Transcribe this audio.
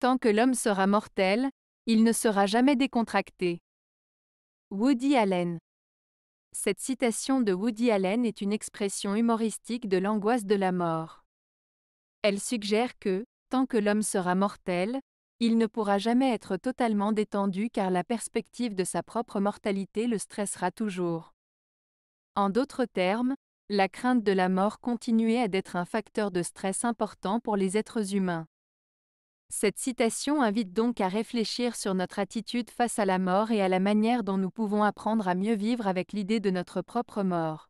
Tant que l'homme sera mortel, il ne sera jamais décontracté. Woody Allen Cette citation de Woody Allen est une expression humoristique de l'angoisse de la mort. Elle suggère que, tant que l'homme sera mortel, il ne pourra jamais être totalement détendu car la perspective de sa propre mortalité le stressera toujours. En d'autres termes, la crainte de la mort continuait à être un facteur de stress important pour les êtres humains. Cette citation invite donc à réfléchir sur notre attitude face à la mort et à la manière dont nous pouvons apprendre à mieux vivre avec l'idée de notre propre mort.